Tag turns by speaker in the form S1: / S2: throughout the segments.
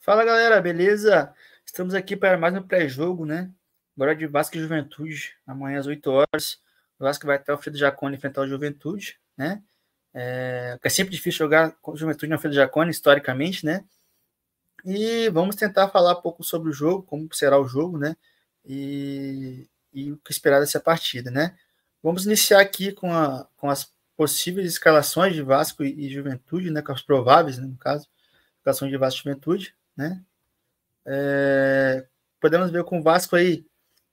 S1: Fala galera, beleza? Estamos aqui para mais um pré-jogo, né? Agora de Vasco e Juventude, amanhã às 8 horas. O Vasco vai até o Alfredo Jacone enfrentar o Juventude, né? É, é sempre difícil jogar com Juventude no Alfredo Jacone, historicamente, né? E vamos tentar falar um pouco sobre o jogo, como será o jogo, né? E, e o que esperar dessa partida, né? Vamos iniciar aqui com, a, com as possíveis escalações de Vasco e, e Juventude, né? Com as prováveis, né, no caso, escalações de Vasco e Juventude né? É, podemos ver com o Vasco aí,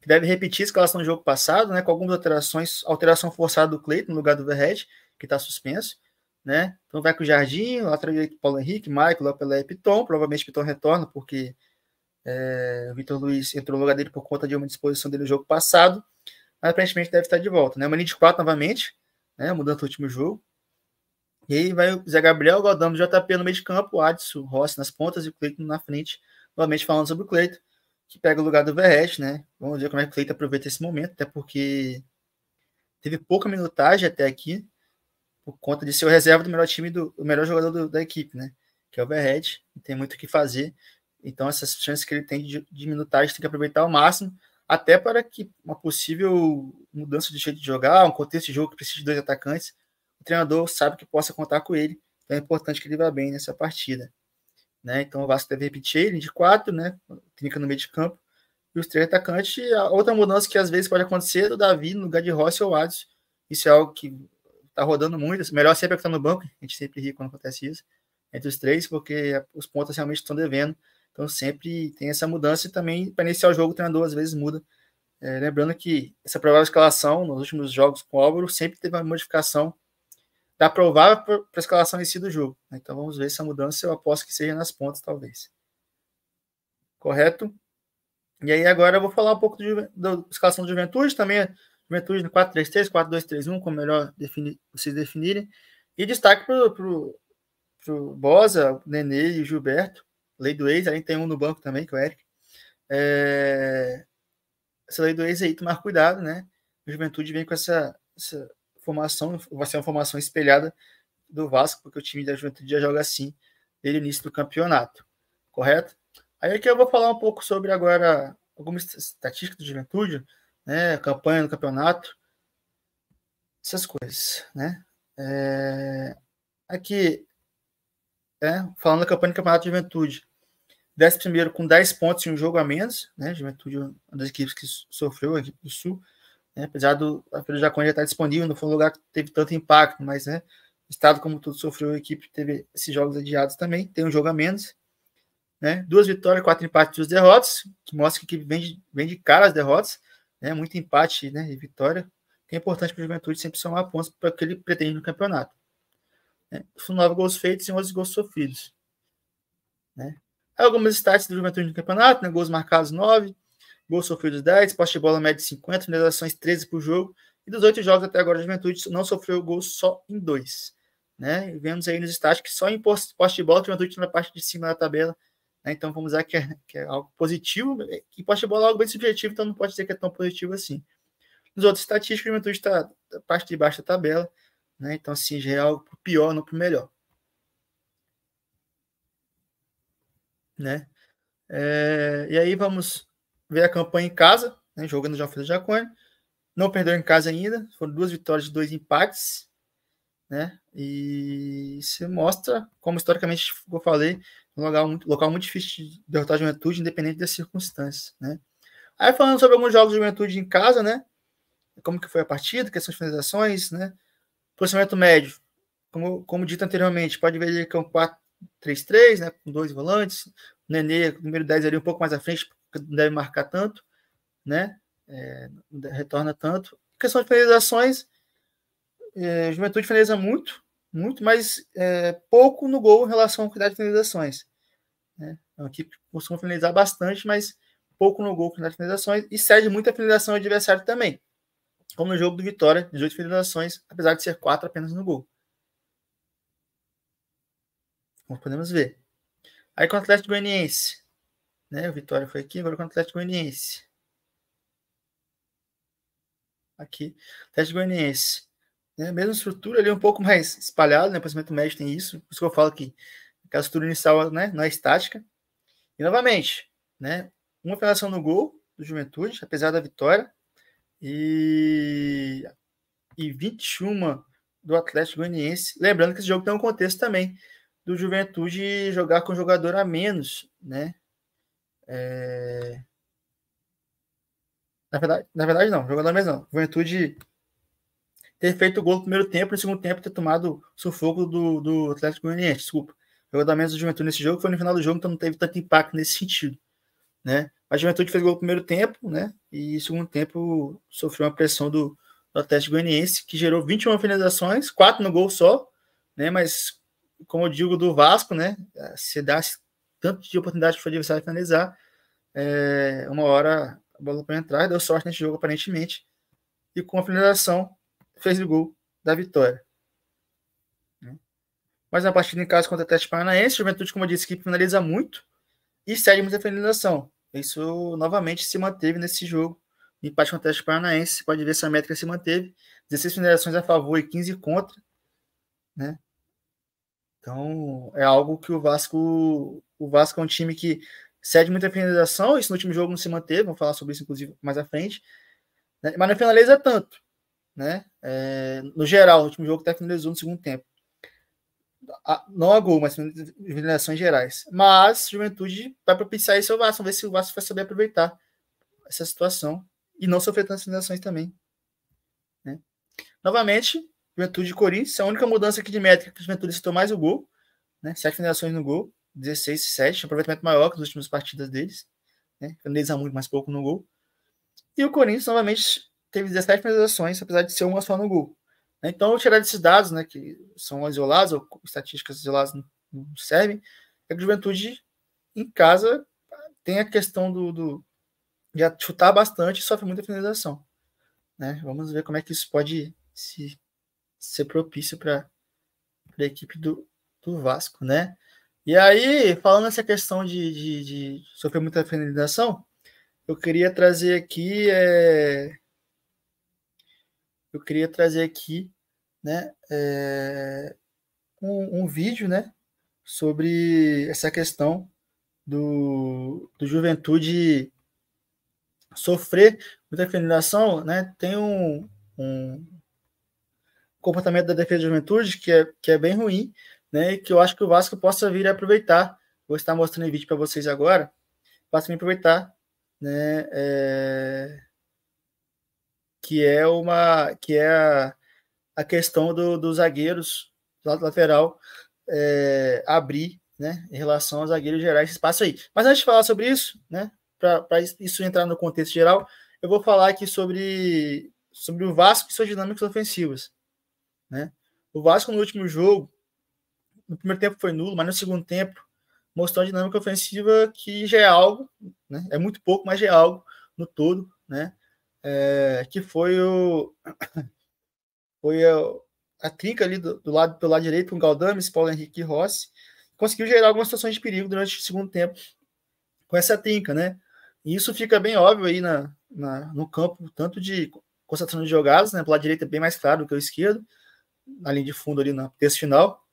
S1: que deve repetir a escalação do jogo passado, né? Com algumas alterações, alteração forçada do Cleiton no lugar do Verret, que está suspenso, né? Então vai com o Jardim, atrás direito Paulo Henrique, Michael, Lopelé e Piton. Provavelmente Piton retorna, porque é, o Vitor Luiz entrou no lugar dele por conta de uma disposição dele no jogo passado. Mas aparentemente deve estar de volta, né? Uma linha de quatro novamente, né? Mudando o último jogo. E aí vai o Zé Gabriel, Godamo, JP no meio de campo, Adson, Rossi nas pontas e o Cleiton na frente. Novamente falando sobre o Cleiton, que pega o lugar do Verret, né? Vamos ver como é que o Cleiton aproveita esse momento, até porque teve pouca minutagem até aqui, por conta de ser o reserva do melhor time, do, melhor jogador do, da equipe, né? Que é o Verret, e tem muito o que fazer. Então, essas chances que ele tem de, de minutagem tem que aproveitar ao máximo, até para que uma possível mudança de jeito de jogar, um contexto de jogo que precisa de dois atacantes, treinador sabe que possa contar com ele. Então é importante que ele vá bem nessa partida. Né? Então o Vasco deve repetir ele de quatro, né? Clínica no meio de campo. E os três atacantes. a outra mudança que às vezes pode acontecer é o Davi no lugar de Rossi ou Adios. Isso é algo que está rodando muito. Melhor sempre é que está no banco. A gente sempre ri quando acontece isso. Entre os três, porque os pontos realmente estão devendo. Então sempre tem essa mudança e também para iniciar o jogo o treinador às vezes muda. É, lembrando que essa provável escalação nos últimos jogos com o Álvaro sempre teve uma modificação da tá provável para a escalação em si do jogo. Né? Então vamos ver essa mudança, eu aposto que seja nas pontas, talvez. Correto? E aí agora eu vou falar um pouco da escalação do Juventude, também né? Juventude no 4-3-3, 4-2-3-1, como melhor definir, vocês definirem. E destaque para o Bosa, Nenê e o Gilberto, lei do ex, além tem um no banco também, que é o Eric. É... Essa lei do ex aí, tomar cuidado, né? A Juventude vem com essa, essa formação, vai ser uma formação espelhada do Vasco, porque o time da Juventude já joga assim desde o início do campeonato, correto? Aí aqui eu vou falar um pouco sobre agora algumas estatísticas do Juventude, né, campanha no campeonato, essas coisas, né? É, aqui, é, falando da campanha do campeonato de Juventude, 11 primeiro com 10 pontos em um jogo a menos, né? Juventude, é uma das equipes que sofreu, a equipe do Sul, né? Apesar do Alfredo Jacone já estar tá disponível, não foi um lugar que teve tanto impacto, mas né, o estado como tudo sofreu, a equipe teve esses jogos adiados também, tem um jogo a menos. Né? Duas vitórias, quatro empates, e duas derrotas, que mostra que a equipe vem de, vem de cara as derrotas, né? muito empate né, e vitória, que é importante para a juventude sempre somar pontos para o que ele pretende no campeonato. Né? São nove gols feitos e onze gols sofridos. Né? Algumas estáticas do juventude no campeonato, né? gols marcados nove, Gol sofrido 10, poste de bola média de 50, finalizações 13 por jogo. E dos oito jogos até agora, a Juventude não sofreu gol só em dois. Né? E vemos aí nos estágios que só em poste de bola, a Juventude tá na parte de cima da tabela. Né? Então vamos dizer que é, que é algo positivo. É, e poste de bola é algo bem subjetivo, então não pode dizer que é tão positivo assim. Nos outros estatísticos, a Juventude está na parte de baixo da tabela. Né? Então, assim, já é algo pior, não para melhor. Né? É, e aí vamos veio a campanha em casa, né, jogando já fez Jacone. Não perdeu em casa ainda, foram duas vitórias e dois empates, né? E se mostra como historicamente eu falei, um local muito, local muito difícil de derrotar a Juventude, independente das circunstâncias, né? Aí falando sobre alguns jogos de Juventude em casa, né? Como que foi a partida, questões de finalizações, né? Posicionamento médio, como, como dito anteriormente, pode ver ele que é um 4-3-3, né? Com dois volantes, o Nenê, número 10 ali um pouco mais à frente, não deve marcar tanto, né? É, retorna tanto. Em questão de finalizações, é, Juventude finaliza muito, muito, mas é, pouco no gol em relação à quantidade de finalizações. Né? É uma equipe que costuma finalizar bastante, mas pouco no gol com as finalizações e cede muita finalização ao adversário também. Como no jogo do Vitória, 18 finalizações, apesar de ser 4 apenas no gol. Como podemos ver. Aí com o Atlético Goianiense, né? O Vitória foi aqui, agora contra o Atlético Goianiense. Aqui, Atlético Goianiense. Né? Mesma estrutura ali, um pouco mais espalhado, né? O pensamento médio tem isso. Por isso que eu falo que aquela estrutura inicial né? não é estática. E novamente, né? Uma operação no gol do Juventude, apesar da vitória. E, e 21 do Atlético Goianiense. Lembrando que esse jogo tem um contexto também do Juventude jogar com jogador a menos, né? É... Na, verdade, na verdade, não, jogador mesmo não. Juventude ter feito o gol no primeiro tempo, no segundo tempo ter tomado sufoco do, do Atlético Goianiense, desculpa. jogou jogador mesma do Juventude nesse jogo foi no final do jogo, então não teve tanto impacto nesse sentido, né? A Juventude fez gol no primeiro tempo, né? E segundo tempo sofreu uma pressão do, do Atlético Goianiense, que gerou 21 finalizações, 4 no gol só, né? Mas, como eu digo, do Vasco, né? Se dá tanto de oportunidade para o adversário finalizar. É, uma hora a bola para entrar, deu sorte nesse jogo, aparentemente. E com a finalização, fez o gol da vitória. Né? Mas na partida em casa contra o Atlético Paranaense, Juventude, como eu disse, que finaliza muito e cede muita finalização. Isso novamente se manteve nesse jogo. Empate contra o Atlético Paranaense, pode ver se a métrica se manteve. 16 finalizações a favor e 15 contra. Né? Então, é algo que o Vasco. O Vasco é um time que cede muita finalização. Isso no último jogo não se manteve. Vamos falar sobre isso, inclusive, mais à frente. Né, mas não finaliza tanto. Né? É, no geral, o último jogo até finalizou no segundo tempo. A, não a gol, mas finalizações gerais. Mas Juventude vai propiciar isso ao Vasco. Vamos ver se o Vasco vai saber aproveitar essa situação e não sofrer tantas finalizações também. Né? Novamente, Juventude e Corinthians. É a única mudança aqui de métrica que o Juventude citou mais o gol, né? Sete finalizações no gol, 16 e 7, aproveitamento maior que nas últimas partidas deles, né? Finaliza muito mais pouco no gol. E o Corinthians novamente teve 17 finalizações, apesar de ser uma só no gol. Né? Então, eu tirar desses dados, né, que são isolados, ou estatísticas isoladas não servem, é que a juventude em casa tem a questão do, do de chutar bastante e sofre muita finalização. Né? Vamos ver como é que isso pode se ser propício para a equipe do, do Vasco, né? E aí, falando essa questão de, de, de sofrer muita finalização, eu queria trazer aqui. É... Eu queria trazer aqui né, é... um, um, vídeo né, sobre essa questão do, do juventude sofrer muita finalização. Né? Tem um, um, comportamento da defesa de juventude, que é, que é bem ruim, né? E que eu acho que o Vasco possa vir a aproveitar. Vou estar mostrando o vídeo para vocês agora, Posso me aproveitar, né? É... Que é uma. que é a, a questão dos do zagueiros, do lateral, é, abrir, né? Em relação aos zagueiros gerar esse espaço aí. Mas antes de falar sobre isso, né? Para isso entrar no contexto geral, eu vou falar aqui sobre, sobre o Vasco e suas dinâmicas ofensivas. Né? O Vasco no último jogo, no primeiro tempo foi nulo, mas no segundo tempo mostrou a dinâmica ofensiva que já é algo, né? é muito pouco, mas já é algo no todo, né? É, que foi o foi a, a trinca ali do, do, lado pelo lado direito com Galdames, Paulo Henrique e Rossi, conseguiu gerar algumas situações de perigo durante o segundo tempo com essa trinca, né? E isso fica bem óbvio aí na, na no campo, tanto de concentração de jogadas, né? Pelo lado direito é bem mais claro do que o esquerdo, na linha de fundo ali na final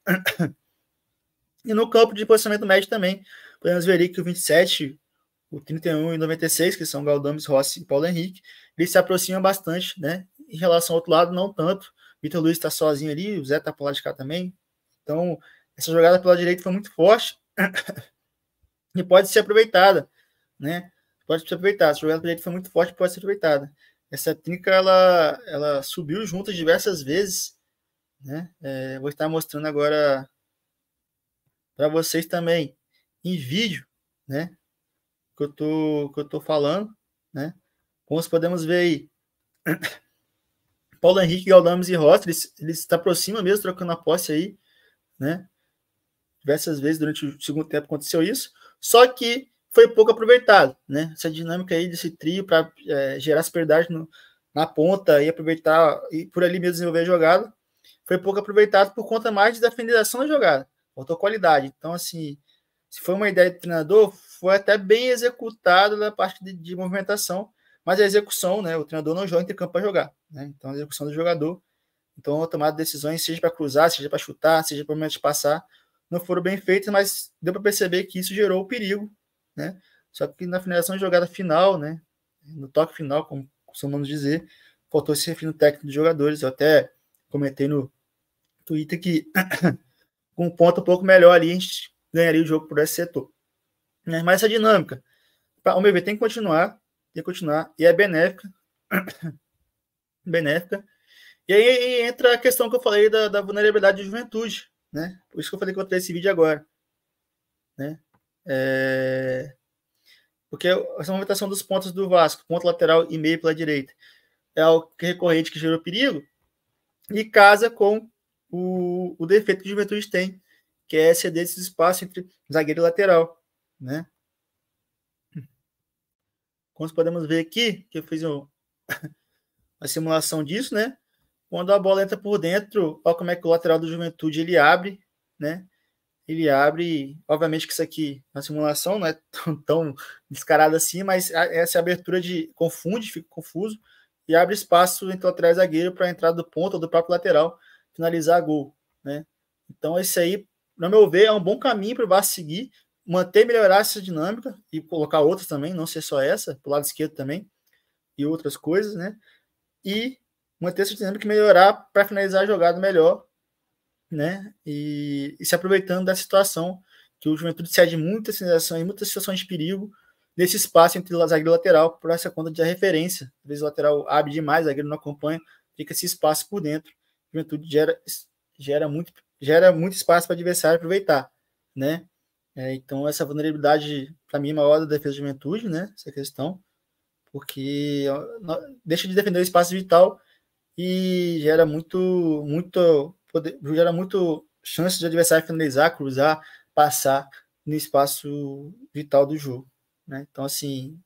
S1: E no campo de posicionamento médio também, podemos ver ali que o 27, o 31 e o 96, que são Galdames, Rossi e Paulo Henrique, eles se aproximam bastante, né? Em relação ao outro lado, não tanto. Vitor Luiz está sozinho ali, o Zé está por lá de cá também. Então, essa jogada pela direita foi muito forte e pode ser aproveitada, né? Pode ser aproveitada. Essa jogada pela direita foi muito forte, pode ser aproveitada. Essa trinca ela, ela subiu junto diversas vezes né? É, vou estar mostrando agora para vocês também em vídeo, né? Que eu tô, que eu tô falando, né? Como vocês podemos ver aí, Paulo Henrique, Galdames e Rossi, eles, eles se aproximam mesmo trocando a posse aí, né? Diversas vezes durante o segundo tempo aconteceu isso, só que foi pouco aproveitado, né? Essa dinâmica aí desse trio para é, gerar superioridade no, na ponta e aproveitar e por ali mesmo desenvolver a jogada, foi pouco aproveitado por conta mais da finalização da jogada. Faltou qualidade. Então, assim, se foi uma ideia de treinador, foi até bem executado da parte de, de, movimentação, mas a é execução, né? O treinador não joga entre campo para jogar, né? Então, a é execução do jogador, então a tomada de decisões, seja para cruzar, seja para chutar, seja para momento de passar, não foram bem feitas, mas deu para perceber que isso gerou perigo, né? Só que na finalização de jogada final, né? No toque final, como costumamos dizer, faltou esse refino técnico dos jogadores. Eu até comentei no Twitter que com um ponto um pouco melhor ali, a gente ganharia o jogo por esse setor. Né? Mas essa dinâmica, ao meu ver, tem que continuar, tem que continuar, e é benéfica. benéfica. E aí entra a questão que eu falei da, da vulnerabilidade de juventude, né? Por isso que eu falei que eu vou esse vídeo agora, né? É... Porque essa movimentação dos pontos do Vasco, ponto lateral e meio pela direita, é o é recorrente que gerou perigo, e casa com o, o defeito que o Juventude tem, que é ceder esse espaço entre zagueiro e lateral, né? Como podemos ver aqui, que eu fiz um, a simulação disso, né? Quando a bola entra por dentro, olha como é que o lateral do Juventude ele abre, né? Ele abre, obviamente que isso aqui na é simulação não é tão, tão descarado assim, mas essa abertura de confunde, fica confuso e abre espaço entre o zagueiro para a entrada do ponto ou do próprio lateral finalizar gol, né? Então esse aí, no meu ver, é um bom caminho para o Vasco seguir, manter, melhorar essa dinâmica e colocar outras também, não ser só essa, pro lado esquerdo também e outras coisas, né? E manter essa dinâmica e melhorar para finalizar a jogada melhor, né? E, e se aproveitando da situação que o Juventude cede muitas sensações, muitas situações de perigo nesse espaço entre zagueiro e lateral, por essa conta de referência. Às vezes o lateral abre demais, o zagueiro não acompanha, fica esse espaço por dentro. A juventude gera, gera, muito, gera muito espaço para o adversário aproveitar, né? É, então, essa vulnerabilidade, para mim, é maior da defesa da juventude, né? Essa questão, porque deixa de defender o espaço vital e gera muito, muito, poder, gera muito chance de adversário finalizar, cruzar, passar no espaço vital do jogo. Né? Então, assim,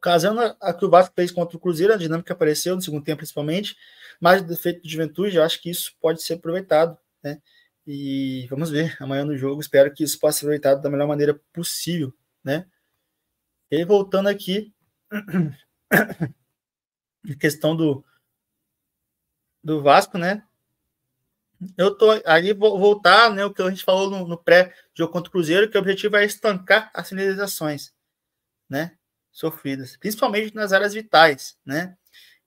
S1: casando a que o Vasco fez contra o Cruzeiro, a dinâmica apareceu no segundo tempo, principalmente, mas o defeito de juventude, eu acho que isso pode ser aproveitado. Né? E vamos ver amanhã no jogo. Espero que isso possa ser aproveitado da melhor maneira possível. Né? E voltando aqui, a questão do, do Vasco, né? eu tô ali vou voltar, né, o que a gente falou no, no pré-jogo contra o Cruzeiro, que o objetivo é estancar as finalizações, né, sofridas, principalmente nas áreas vitais, né.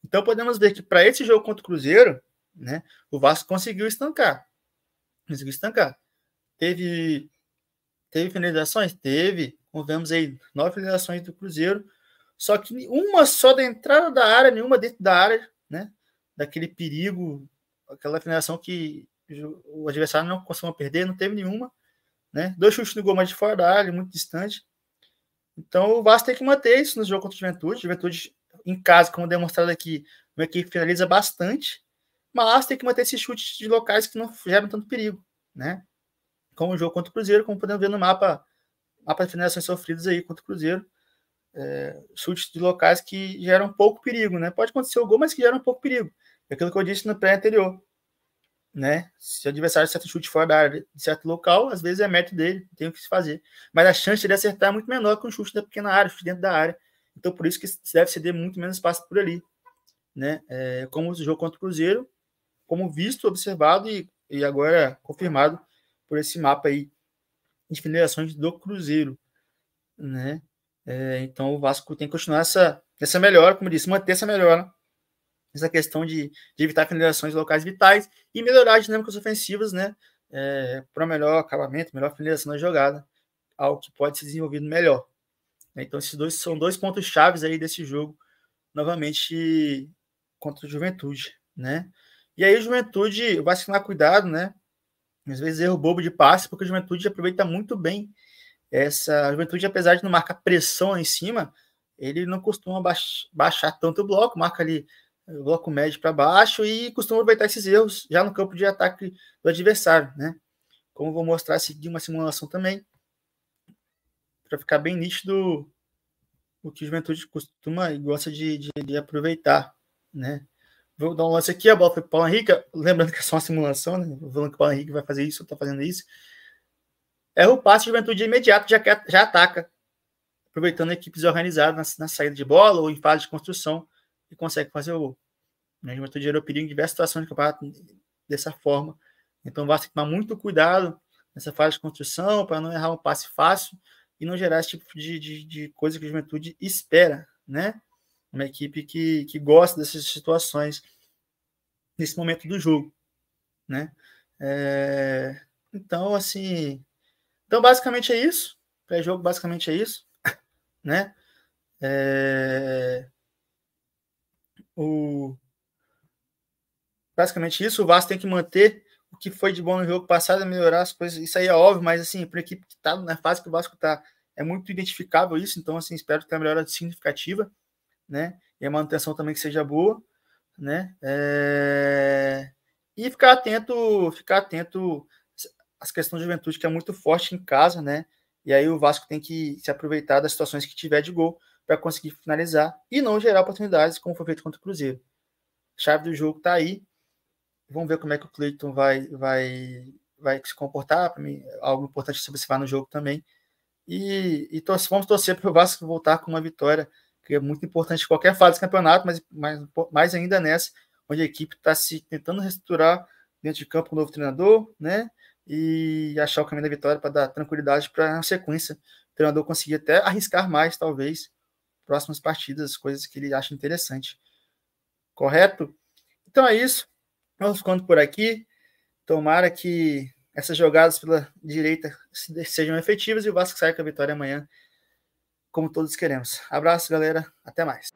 S1: Então podemos ver que para esse jogo contra o Cruzeiro, né, o Vasco conseguiu estancar, conseguiu estancar. Teve teve finalizações, teve, convemos aí nove finalizações do Cruzeiro, só que uma só da entrada da área, nenhuma dentro da área, né, daquele perigo aquela finalização que o adversário não conseguiu perder, não teve nenhuma. Né? Dois chutes no gol, mas de fora da área, muito distante. Então o Vasco tem que manter isso no jogo contra o Juventude. Juventude em casa, como demonstrado aqui, uma equipe finaliza bastante, mas tem que manter esses chutes de locais que não geram tanto perigo, né? Como o jogo contra o Cruzeiro, como podemos ver no mapa, mapa de finalizações sofridas aí contra o Cruzeiro, é, chutes de locais que geram pouco perigo, né? Pode acontecer o gol, mas que geram pouco perigo. É aquilo que eu disse no pré anterior. Né? Se o adversário acerta um chute fora da área de certo local, às vezes é mérito dele, tem o que se fazer. Mas a chance de acertar é muito menor que um chute da pequena área, chute dentro da área. Então, por isso que se deve ceder muito menos espaço por ali. Né? É, como o jogo contra o Cruzeiro, como visto, observado e, e agora confirmado por esse mapa aí de filiações do Cruzeiro. Né? É, então, o Vasco tem que continuar essa, essa melhora, como eu disse, manter essa melhora nessa questão de, de evitar finalizações locais vitais e melhorar as dinâmicas ofensivas, né? É, para melhor acabamento, melhor finalização da jogada, algo que pode ser desenvolvido melhor. Né? Então, esses dois são dois pontos chaves aí desse jogo, novamente contra o Juventude, né? E aí, o Juventude vai se tomar cuidado, né? Às vezes, erro bobo de passe, porque o Juventude aproveita muito bem essa. O Juventude, apesar de não marcar pressão em cima, ele não costuma baixar tanto o bloco, marca ali o bloco médio para baixo e costuma aproveitar esses erros já no campo de ataque do adversário, né? Como vou mostrar seguir uma simulação também, para ficar bem nítido o que o Juventude costuma e gosta de, de, de, aproveitar, né? Vou dar um lance aqui, a bola foi para o Paulo Henrique, lembrando que é só uma simulação, né? Falando que o Paulo Henrique vai fazer isso, está fazendo isso. Erra o passe de Juventude imediato, já, já ataca, aproveitando equipes organizadas na, na saída de bola ou em fase de construção e consegue fazer o gol. Né? O Juventude gerou perigo em diversas situações de campeonato dessa forma. Então, vai ter que tomar muito cuidado nessa fase de construção para não errar um passe fácil e não gerar esse tipo de, de, de coisa que a Juventude espera, né? Uma equipe que, que gosta dessas situações nesse momento do jogo, né? É, então, assim, então basicamente é isso. Pré-jogo basicamente é isso, né? É, o... basicamente isso. O Vasco tem que manter o que foi de bom no jogo passado, melhorar as coisas. Isso aí é óbvio, mas assim, para a equipe que está na fase que o Vasco está, é muito identificável isso. Então, assim, espero que tenha melhora significativa, né? E a manutenção também que seja boa, né? É... E ficar atento, ficar atento às questões de juventude, que é muito forte em casa, né? E aí o Vasco tem que se aproveitar das situações que tiver de gol para conseguir finalizar e não gerar oportunidades como foi feito contra o Cruzeiro. A chave do jogo está aí. Vamos ver como é que o Cleiton vai, vai, vai se comportar. Para mim, é algo importante se observar no jogo também. E, e vamos torcer para o Vasco voltar com uma vitória, que é muito importante em qualquer fase do campeonato, mas, mais ainda nessa, onde a equipe está se tentando reestruturar dentro de campo com o novo treinador, né? E achar o caminho da vitória para dar tranquilidade para a sequência. O treinador conseguir até arriscar mais, talvez, próximas partidas, coisas que ele acha interessante. Correto? Então é isso. Vamos ficando por aqui. Tomara que essas jogadas pela direita sejam efetivas e o Vasco saia com a vitória amanhã, como todos queremos. Abraço, galera. Até mais.